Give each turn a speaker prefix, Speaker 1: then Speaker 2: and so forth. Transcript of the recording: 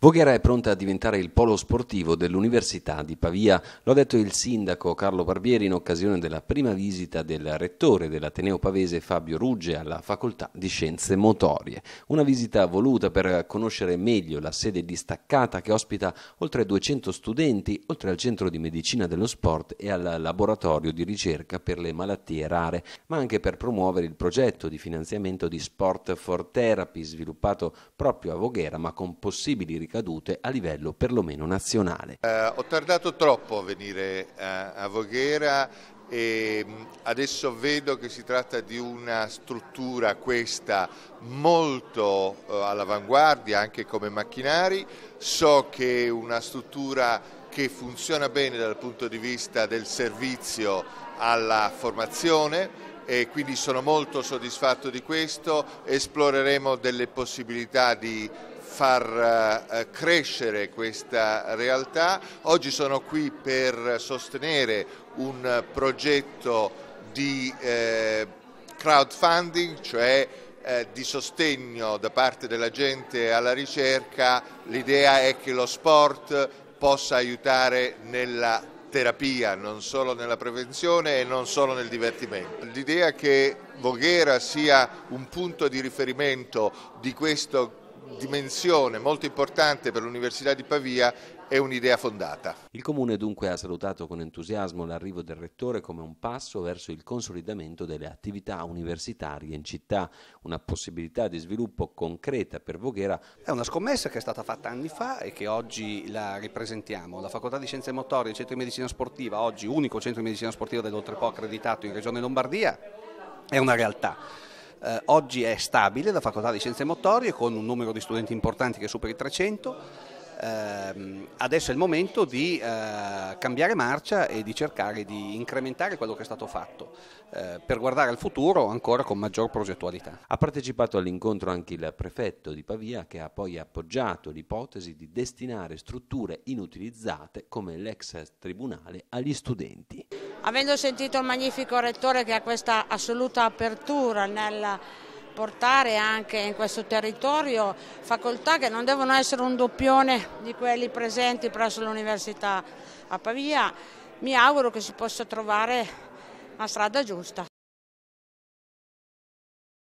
Speaker 1: Voghera è pronta a diventare il polo sportivo dell'Università di Pavia, lo ha detto il sindaco Carlo Barbieri in occasione della prima visita del rettore dell'Ateneo Pavese Fabio Rugge alla Facoltà di Scienze Motorie. Una visita voluta per conoscere meglio la sede distaccata che ospita oltre 200 studenti, oltre al centro di medicina dello sport e al laboratorio di ricerca per le malattie rare, ma anche per promuovere il progetto di finanziamento di Sport for Therapy sviluppato proprio a Voghera ma con possibili ricorsi ricadute a livello perlomeno nazionale.
Speaker 2: Eh, ho tardato troppo a venire a, eh, a Voghera e mm, adesso vedo che si tratta di una struttura questa molto eh, all'avanguardia anche come macchinari, so che è una struttura che funziona bene dal punto di vista del servizio alla formazione e quindi sono molto soddisfatto di questo, esploreremo delle possibilità di far eh, crescere questa realtà. Oggi sono qui per sostenere un progetto di eh, crowdfunding, cioè eh, di sostegno da parte della gente alla ricerca. L'idea è che lo sport possa aiutare nella terapia, non solo nella prevenzione e non solo nel divertimento. L'idea che Voghera sia un punto di riferimento di questo dimensione molto importante per l'Università di Pavia è un'idea fondata.
Speaker 1: Il Comune dunque ha salutato con entusiasmo l'arrivo del Rettore come un passo verso il consolidamento delle attività universitarie in città, una possibilità di sviluppo concreta per Voghera. È
Speaker 3: una scommessa che è stata fatta anni fa e che oggi la ripresentiamo. La Facoltà di Scienze Motorie, il Centro di Medicina Sportiva, oggi unico Centro di Medicina Sportiva dell'Oltrepo accreditato in Regione Lombardia, è una realtà eh, oggi è stabile la facoltà di scienze motorie con un numero di studenti importanti che supera i 300. Eh, adesso è il momento di eh, cambiare marcia e di cercare di incrementare quello che è stato fatto eh, per guardare al futuro
Speaker 1: ancora con maggior progettualità. Ha partecipato all'incontro anche il prefetto di Pavia che ha poi appoggiato l'ipotesi di destinare strutture inutilizzate come l'ex tribunale agli studenti
Speaker 4: avendo sentito il magnifico rettore che ha questa assoluta apertura nel portare anche in questo territorio facoltà che non devono essere un doppione di quelli presenti presso l'Università a Pavia, mi auguro che si possa trovare la strada giusta.